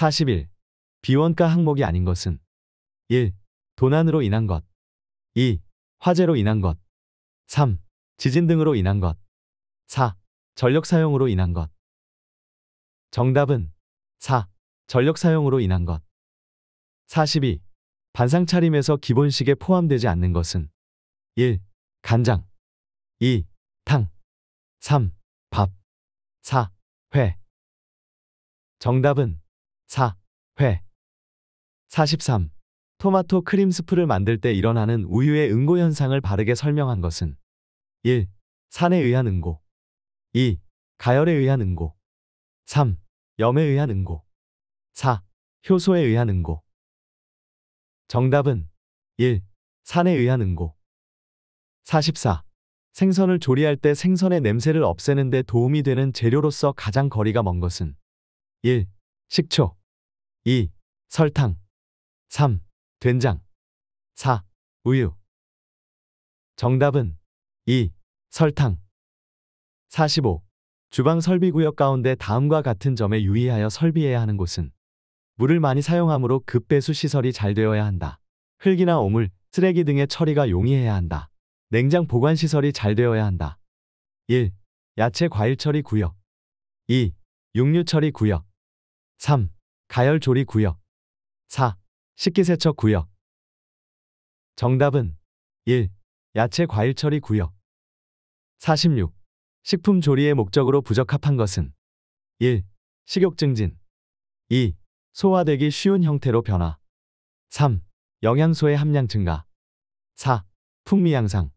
41. 비원가 항목이 아닌 것은 1. 도난으로 인한 것 2. 화재로 인한 것 3. 지진 등으로 인한 것 4. 전력 사용으로 인한 것 정답은 4. 전력 사용으로 인한 것 42. 반상 차림에서 기본식에 포함되지 않는 것은 1. 간장 2. 탕 3. 밥 4. 회 정답은 4. 회 43. 토마토 크림 스프를 만들 때 일어나는 우유의 응고 현상을 바르게 설명한 것은 1. 산에 의한 응고 2. 가열에 의한 응고 3. 염에 의한 응고 4. 효소에 의한 응고 정답은 1. 산에 의한 응고 44. 생선을 조리할 때 생선의 냄새를 없애는 데 도움이 되는 재료로서 가장 거리가 먼 것은 1. 식초 2. 설탕 3. 된장 4. 우유 정답은 2. 설탕 45. 주방 설비구역 가운데 다음과 같은 점에 유의하여 설비해야 하는 곳은 물을 많이 사용하므로 급배수 시설이 잘 되어야 한다. 흙이나 오물, 쓰레기 등의 처리가 용이해야 한다. 냉장 보관 시설이 잘 되어야 한다. 1. 야채 과일 처리 구역 2. 육류 처리 구역 3. 가열조리 구역 4. 식기세척 구역 정답은 1. 야채 과일 처리 구역 46. 식품 조리의 목적으로 부적합한 것은 1. 식욕 증진 2. 소화되기 쉬운 형태로 변화 3. 영양소의 함량 증가 4. 풍미 향상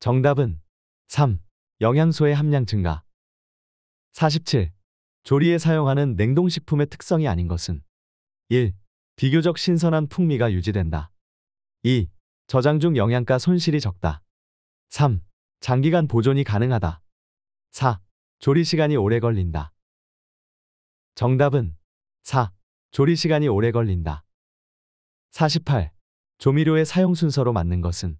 정답은 3. 영양소의 함량 증가 47. 조리에 사용하는 냉동식품의 특성이 아닌 것은 1. 비교적 신선한 풍미가 유지된다. 2. 저장 중 영양가 손실이 적다. 3. 장기간 보존이 가능하다. 4. 조리 시간이 오래 걸린다. 정답은 4. 조리 시간이 오래 걸린다. 48. 조미료의 사용 순서로 맞는 것은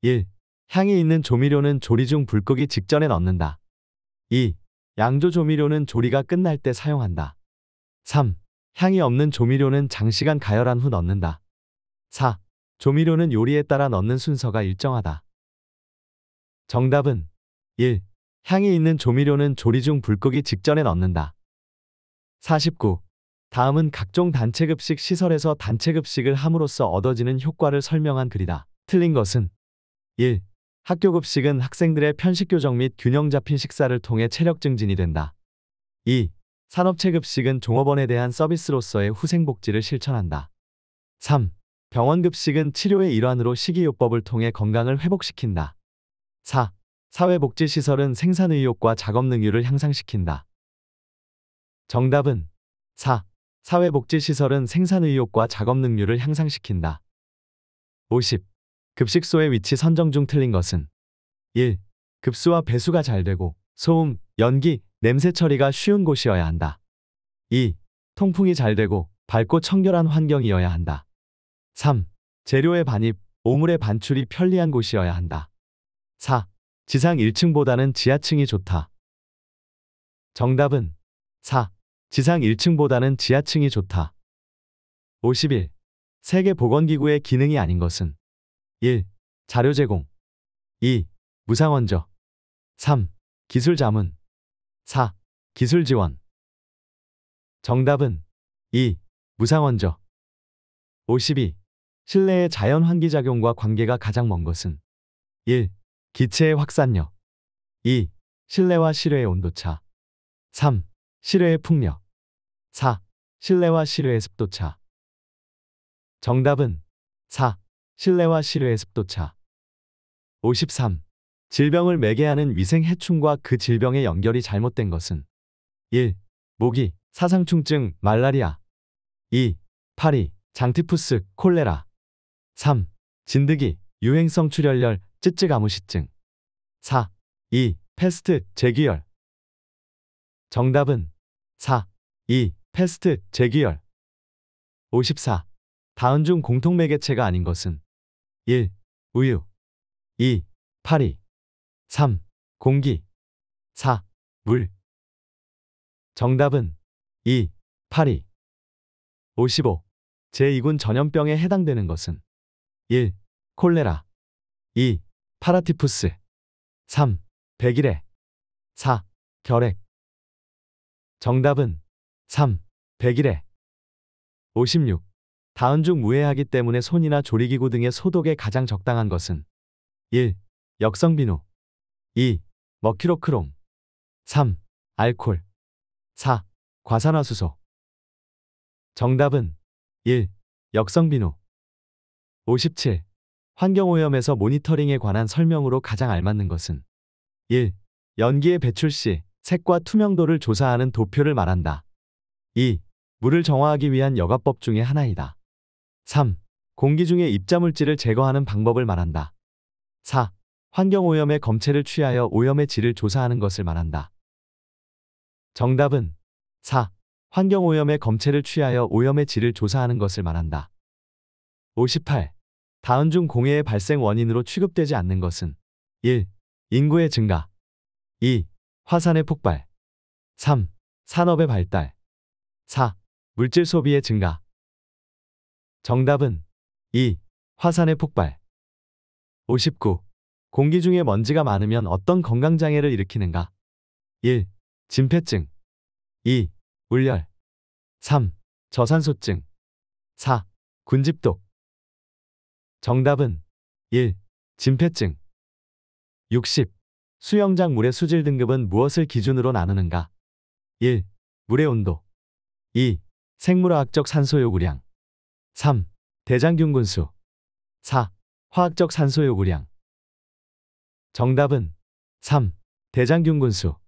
1. 향이 있는 조미료는 조리 중 불끄기 직전에 넣는다. 2. 양조 조미료는 조리가 끝날 때 사용한다. 3. 향이 없는 조미료는 장시간 가열한 후 넣는다. 4. 조미료는 요리에 따라 넣는 순서가 일정하다. 정답은 1. 향이 있는 조미료는 조리 중 불끄기 직전에 넣는다. 49. 다음은 각종 단체급식 시설에서 단체급식을 함으로써 얻어지는 효과를 설명한 글이다. 틀린 것은 1. 학교 급식은 학생들의 편식 교정 및 균형 잡힌 식사를 통해 체력 증진이 된다. 2. 산업체 급식은 종업원에 대한 서비스로서의 후생복지를 실천한다. 3. 병원 급식은 치료의 일환으로 식이요법을 통해 건강을 회복시킨다. 4. 사회복지시설은 생산의욕과 작업능률을 향상시킨다. 정답은 4. 사회복지시설은 생산의욕과 작업능률을 향상시킨다. 50. 급식소의 위치 선정 중 틀린 것은 1. 급수와 배수가 잘 되고 소음, 연기, 냄새 처리가 쉬운 곳이어야 한다. 2. 통풍이 잘 되고 밝고 청결한 환경이어야 한다. 3. 재료의 반입, 오물의 반출이 편리한 곳이어야 한다. 4. 지상 1층보다는 지하층이 좋다. 정답은 4. 지상 1층보다는 지하층이 좋다. 51. 세계보건기구의 기능이 아닌 것은 1. 자료 제공 2. 무상원적 3. 기술 자문 4. 기술 지원 정답은 2. 무상원적 52. 실내의 자연 환기작용과 관계가 가장 먼 것은 1. 기체의 확산력 2. 실내와 실외의 온도차 3. 실외의 풍력 4. 실내와 실외의 습도차 정답은 4. 실내와 실외의 습도차 53. 질병을 매개하는 위생 해충과 그 질병의 연결이 잘못된 것은 1. 모기, 사상충증, 말라리아 2. 파리, 장티푸스, 콜레라 3. 진드기, 유행성 출혈열, 찌찌가무시증 4. 2. 패스트, 제기열 정답은 4. 2. 패스트, 제기열 54. 다운 중 공통매개체가 아닌 것은 1. 우유 2. 파리 3. 공기 4. 물 정답은 2. 파리 55. 제2군 전염병에 해당되는 것은 1. 콜레라 2. 파라티푸스 3. 백일해 4. 결핵 정답은 3. 백일해 56. 다음중 무해하기 때문에 손이나 조리기구 등의 소독에 가장 적당한 것은 1. 역성 비누 2. 머큐로크롬 3. 알콜 4. 과산화수소 정답은 1. 역성 비누 57. 환경오염에서 모니터링에 관한 설명으로 가장 알맞는 것은 1. 연기의 배출 시 색과 투명도를 조사하는 도표를 말한다. 2. 물을 정화하기 위한 여과법 중의 하나이다. 3. 공기 중의 입자물질을 제거하는 방법을 말한다. 4. 환경오염의 검체를 취하여 오염의 질을 조사하는 것을 말한다. 정답은 4. 환경오염의 검체를 취하여 오염의 질을 조사하는 것을 말한다. 58. 다음 중 공해의 발생 원인으로 취급되지 않는 것은 1. 인구의 증가 2. 화산의 폭발 3. 산업의 발달 4. 물질 소비의 증가 정답은 2. 화산의 폭발 59. 공기 중에 먼지가 많으면 어떤 건강장애를 일으키는가? 1. 진폐증 2. 울열 3. 저산소증 4. 군집독 정답은 1. 진폐증 60. 수영장 물의 수질 등급은 무엇을 기준으로 나누는가? 1. 물의 온도 2. 생물화학적 산소 요구량 3. 대장균 군수 4. 화학적 산소 요구량 정답은 3. 대장균 군수